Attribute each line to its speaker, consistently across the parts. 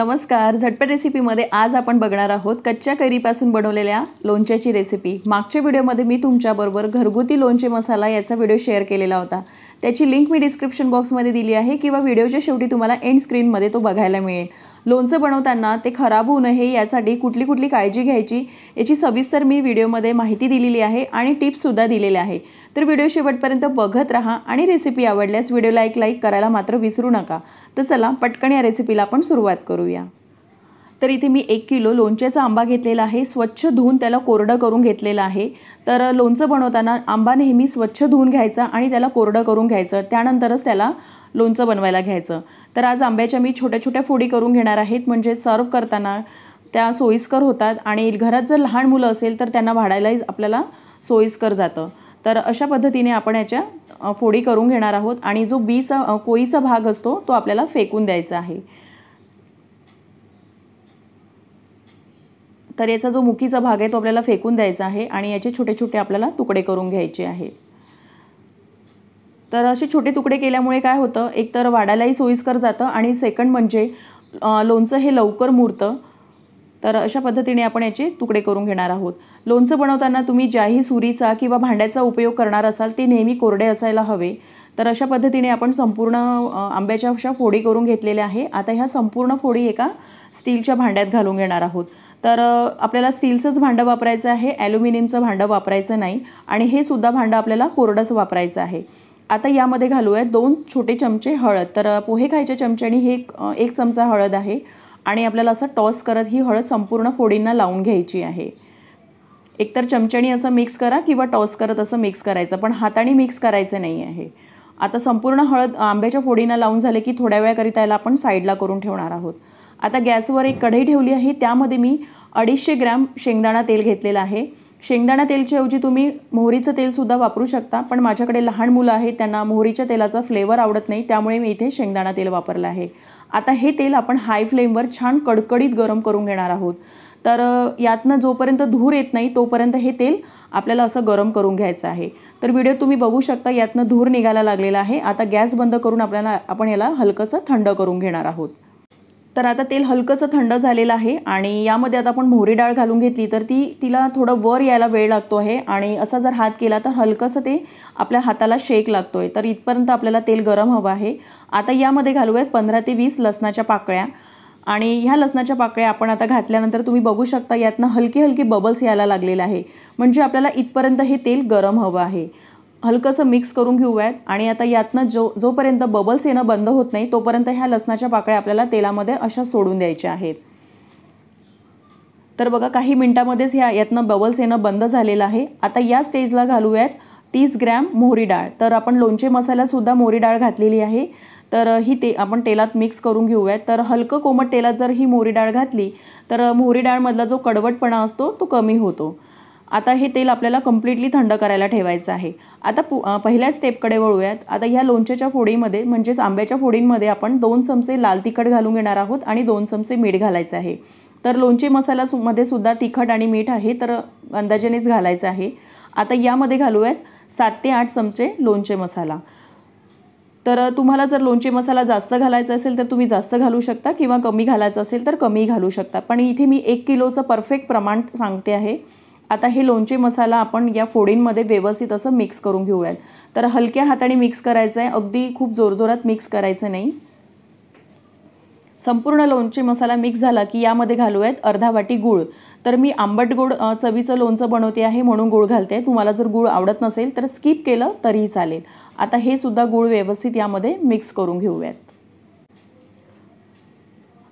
Speaker 1: नमस्कार झटपट रेसिपीमध्ये आज आपण बघणार आहोत कच्च्या करीपासून बनवलेल्या लोणच्याची रेसिपी मागच्या व्हिडिओमध्ये मी तुमच्याबरोबर घरगुती लोणचे मसाला याचा व्हिडिओ शेअर केलेला होता त्याची लिंक मी डिस्क्रिप्शन बॉक्समध्ये दिली आहे किंवा व्हिडिओच्या शेवटी तुम्हाला एंड स्क्रीनमध्ये तो बघायला मिळेल लोणचं बनवताना ते खराब होऊ नये यासाठी कुठली कुठली काळजी घ्यायची याची सविस्तर मी व्हिडिओमध्ये माहिती दिलेली आहे आणि टिप्ससुद्धा दिलेल्या आहे तर व्हिडिओ शेवटपर्यंत बघत राहा आणि रेसिपी आवडल्यास व्हिडिओला एक लाईक करायला मात्र विसरू नका तर चला पटकन या रेसिपीला आपण सुरुवात करूया तर इथे मी एक किलो लोणच्याचा आंबा घेतलेला आहे स्वच्छ धुवून त्याला कोरडं करून घेतलेलं आहे तर लोणचं बनवताना आंबा नेहमी स्वच्छ धुवून घ्यायचा आणि त्याला कोरडं करून घ्यायचं त्यानंतरच त्याला लोणचं बनवायला घ्यायचं तर आज आंब्याच्या मी छोट्या छोट्या फोडी करून घेणार आहेत म्हणजे सर्व करताना त्या सोयीस्कर होतात आणि घरात जर लहान मुलं असेल तर त्यांना वाढायलाही आपल्याला सोयीस्कर जातं तर अशा पद्धतीने आपण याच्या फोडी करून घेणार आहोत आणि जो बीचा कोईचा भाग असतो तो आपल्याला फेकून द्यायचा आहे तर याचा जो मुकीचा भाग आहे तो आपल्याला फेकून द्यायचा आहे आणि याचे छोटे छोटे आपल्याला तुकडे करून घ्यायचे आहे तर असे छोटे तुकडे केल्यामुळे काय होतं एकतर वाढायलाही सोयीस्कर जातं आणि सेकंड म्हणजे लोणचं हे लवकर मुरतं तर अशा पद्धतीने आपण याचे तुकडे करून घेणार आहोत लोणचं बनवताना तुम्ही ज्याही सुरीचा किंवा भांड्याचा उपयोग करणार असाल ते नेहमी कोरडे असायला हवे तर अशा पद्धतीने आपण संपूर्ण आंब्याच्या अशा फोडी करून घेतलेल्या आहे आता ह्या संपूर्ण फोडी एका स्टीलच्या भांड्यात घालून घेणार आहोत तर आपल्याला स्टीलचंच भांडं वापरायचं आहे ॲल्युमिनियमचं भांडं वापरायचं नाही आणि हे सुद्धा भांडं आपल्याला कोरडंच वापरायचं आहे आता यामध्ये घालूयात दोन छोटे चमचे हळद तर पोहे खायच्या चमच्यानी हे एक चमचा हळद आहे आणि आपल्याला असं टॉस करत ही हळद संपूर्ण फोडींना लावून घ्यायची आहे एकतर चमच्याने असं मिक्स करा किंवा टॉस करत असं मिक्स करायचं पण हाताने मिक्स करायचं नाही आहे आता संपूर्ण हळद आंब्याच्या फोडींना लावून झाले की थोड्या वेळाकरिता याला आपण साईडला करून ठेवणार आहोत आता गॅसवर एक कढई ठेवली आहे त्यामध्ये मी अडीचशे ग्रॅम शेंगदाणा तेल घेतलेलं आहे शेंगदाणा तेलच्याऐवजी ऐवजी तुम्ही मोहरीचं तेलसुद्धा वापरू शकता पण माझ्याकडे लहान मुलं आहेत त्यांना मोहरीच्या तेलाचा फ्लेवर आवडत नाही त्यामुळे मी इथे शेंगदाणा तेल वापरलं आहे आता हे तेल आपण हाय फ्लेमवर छान कडकडीत गरम करून घेणार आहोत तर यातनं जोपर्यंत धूर येत नाही तोपर्यंत हे तेल आपल्याला असं गरम करून घ्यायचं आहे तर व्हिडिओ तुम्ही बघू शकता यातनं धूर निघायला लागलेला आहे आता गॅस बंद करून आपल्याला आपण याला हलकंसं थंड करून घेणार आहोत तर आता तेल हलकंसं थंड झालेलं आहे आणि यामध्ये आता आपण मोहरी डाळ घालून घेतली तर ती तिला थोडं वर यायला वेळ लागतो आहे आणि असा जर हात केला तर हलकंसं ते आपल्या हाताला शेक लागतो आहे तर इथपर्यंत आपल्याला तेल गरम हवं आहे आता यामध्ये घालूयात पंधरा ते वीस लसणाच्या पाकळ्या आणि ह्या लसणाच्या पाकळ्या आपण आता घातल्यानंतर तुम्ही बघू शकता यातनं हलकी हलकी बबल्स यायला लागलेलं आहे म्हणजे आपल्याला इथपर्यंत हे तेल गरम हवं आहे हलकंसं मिक्स करून घेऊयात आणि आता यातनं जो जोपर्यंत बबल्स येणं बंद होत नाही तोपर्यंत ह्या लसणाच्या पाकळ्या आपल्याला तेलामध्ये अशा सोडून द्यायच्या आहेत तर बघा काही मिनटामध्येच ह्या यातनं बबल्स येणं बंद झालेलं आहे आता या स्टेजला घालूयात तीस ग्रॅम मोहरी डाळ तर आपण लोणचे मसाल्यासुद्धा मोहरी डाळ घातलेली आहे तर ही ते आपण तेलात मिक्स करून घेऊयात तर हलकं कोमट तेलात जर ही मोहरी डाळ घातली तर मोहरी डाळमधला जो कडवटपणा असतो तो कमी होतो आता हे तेल आपल्याला कम्प्लिटली थंड करायला ठेवायचं आहे आता पु पहिल्या स्टेपकडे वळूयात आता ह्या लोणच्याच्या फोडीमध्ये म्हणजेच आंब्याच्या फोडींमध्ये आपण दोन चमचे लाल तिखट घालून घेणार आहोत आणि दोन चमचे मीठ घालायचं आहे तर लोणचे मसाला मध्ये सुद्धा तिखट आणि मीठ आहे तर अंदाजानेच घालायचं आहे आता यामध्ये घालूयात सात ते आठ चमचे लोणचे मसाला तर तुम्हाला जर लोणचे मसाला जास्त घालायचा असेल तर तुम्ही जास्त घालू शकता किंवा कमी घालायचं असेल तर कमी घालू शकता पण इथे मी एक किलोचं परफेक्ट प्रमाण सांगते आहे आता हे लोणचे मसाला आपण या फोडींमध्ये व्यवस्थित असं मिक्स करून घेऊयात तर हलक्या हाताने मिक्स करायचं आहे अगदी खूप जोरजोरात मिक्स करायचं नाही संपूर्ण लोणचे मसाला मिक्स झाला की यामध्ये घालूयात अर्धा वाटी गूळ तर मी आंबट गूळ चवीचं लोणचं बनवते आहे म्हणून गूळ घालते तुम्हाला जर गूळ आवडत नसेल तर स्किप केलं तरीही चालेल आता हे सुद्धा गूळ व्यवस्थित यामध्ये मिक्स करून घेऊयात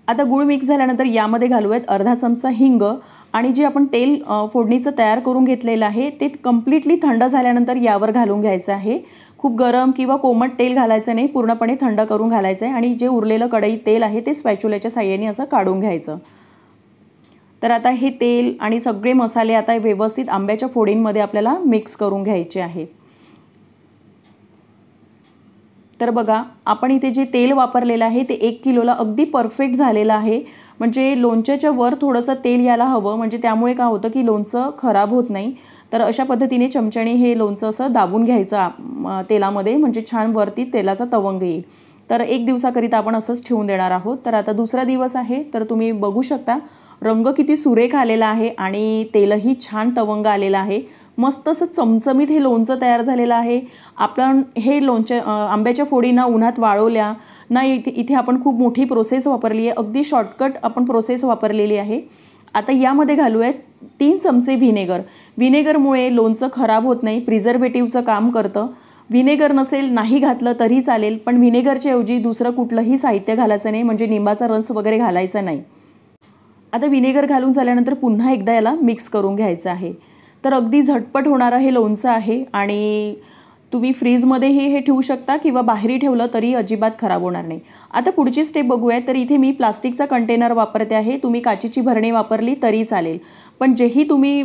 Speaker 1: आता गूळ मिक्स झाल्यानंतर यामध्ये घालूयात अर्धा चमचा हिंग आणि जे आपण तेल फोडणीचं तयार करून घेतलेलं आहे ते कम्प्लिटली थंड झाल्यानंतर यावर घालून घ्यायचं आहे खूप गरम किंवा कोमट तेल घालायचं नाही पूर्णपणे थंड करून घालायचं आहे आणि जे उरलेलं कढई तेल आहे ते स्पॅच्युल्याच्या साह्याने असं काढून घ्यायचं तर आता हे तेल आणि सगळे मसाले आता व्यवस्थित आंब्याच्या फोडींमध्ये आपल्याला मिक्स करून घ्यायचे आहेत तर बघा आपण इथे जे तेल वापरलेलं आहे ते एक किलोला अगदी परफेक्ट झालेलं आहे म्हणजे लोणच्याच्या वर थोडंसं तेल यायला हवं म्हणजे त्यामुळे काय होतं की लोणचं खराब होत नाही तर अशा पद्धतीने चमच्याने हे लोणचं असं दाबून घ्यायचं तेलामध्ये म्हणजे छान वरती तेलाचा तवंग येईल तर एक दिवसाकरिता आपण असंच ठेवून देणार आहोत तर आता दुसरा दिवस आहे तर तुम्ही बघू शकता रंग किती सुरेख आलेला आहे आणि तेलही छान तवंग आलेला आहे मस्त असं चमचमीत हे लोणचं तयार झालेलं आहे आपण हे लोणच्या आंब्याच्या फोडींना उन्हात वाळवल्या ना इथे इथे आपण खूप मोठी प्रोसेस वापरली आहे अगदी शॉर्टकट आपण प्रोसेस वापरलेली आहे आता यामध्ये घालूयात तीन चमचे व्हिनेगर व्हिनेगरमुळे लोणचं खराब होत नाही प्रिझर्वेटिव्हचं काम करतं विनेगर नसेल नाही घातलं तरी चालेल पण व्हिनेगरच्या ऐवजी दुसरं कुठलंही साहित्य घालायचं नाही म्हणजे निंबाचा रस वगैरे घालायचा नाही आता विनेगर घालून झाल्यानंतर पुन्हा एकदा याला मिक्स करून घ्यायचं आहे तर अगदी झटपट होणारं हे लोणचं आहे आणि तुम्ही फ्रीजमध्येही हे ठेवू शकता किंवा बाहेरही ठेवलं तरी अजिबात खराब होणार नाही आता पुढची स्टेप बघूया तर इथे मी प्लास्टिकचा कंटेनर वापरते आहे तुम्ही काचीची भरणी वापरली तरी चालेल पण जेही तुम्ही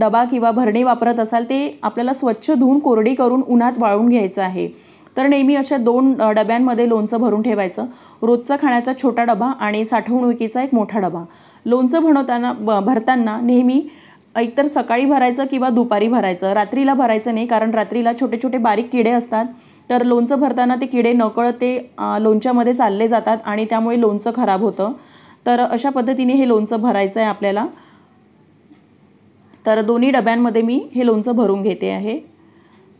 Speaker 1: डबा किंवा भरणी वापरत असाल ते आपल्याला स्वच्छ धुवून कोरडी करून उन्हात वाळून घ्यायचं आहे तर नेहमी अशा दोन डब्यांमध्ये लोणचं भरून ठेवायचं रोजचा खाण्याचा छोटा डबा आणि साठवणुकीचा एक मोठा डबा लोणचं बनवताना भरताना नेहमी एकतर सकाळी भरायचं किंवा दुपारी भरायचं रात्रीला भरायचं नाही कारण रात्रीला छोटे छोटे बारीक किडे असतात तर लोणचं भरताना ते किडे नकळते ते लोणच्यामध्ये चालले जातात आणि त्यामुळे लोणचं खराब होतं तर अशा पद्धतीने हे लोणचं भरायचं आहे आपल्याला तर दोन्ही डब्यांमध्ये मी हे लोणचं भरून घेते आहे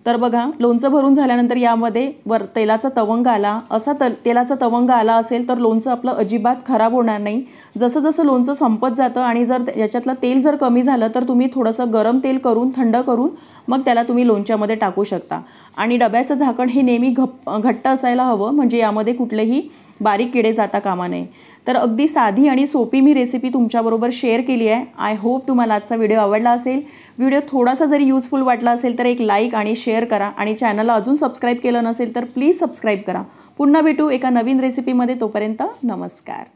Speaker 1: तर बघा लोणचं भरून झाल्यानंतर यामध्ये वर तेलाचा तवंग आला असा तल तेलाचा तवंग आला असेल तर लोणचं आपलं अजिबात खराब होणार नाही जसं जसं लोणचं संपत जातं आणि जर याच्यातलं तेल जर कमी झालं तर तुम्ही थोडंसं गरम तेल करून थंड करून मग त्याला तुम्ही लोणच्यामध्ये टाकू शकता आणि डब्याचं झाकण हे नेहमी घप घट्ट असायला हवं म्हणजे यामध्ये कुठलेही बारीक किडे जाता कामा नये तर अगदी साधी आणि सोपी मी रेसिपी तुमच्याबरोबर शेअर केली आहे आय होप तुम्हाला आजचा व्हिडिओ आवडला असेल व्हिडिओ थोडासा जरी युजफुल वाटला असेल तर एक लाईक आणि शेअर करा आणि चॅनलला अजून सबस्क्राईब केलं नसेल तर प्लीज सबस्क्राईब करा पुन्हा भेटू एका नवीन रेसिपीमध्ये तोपर्यंत नमस्कार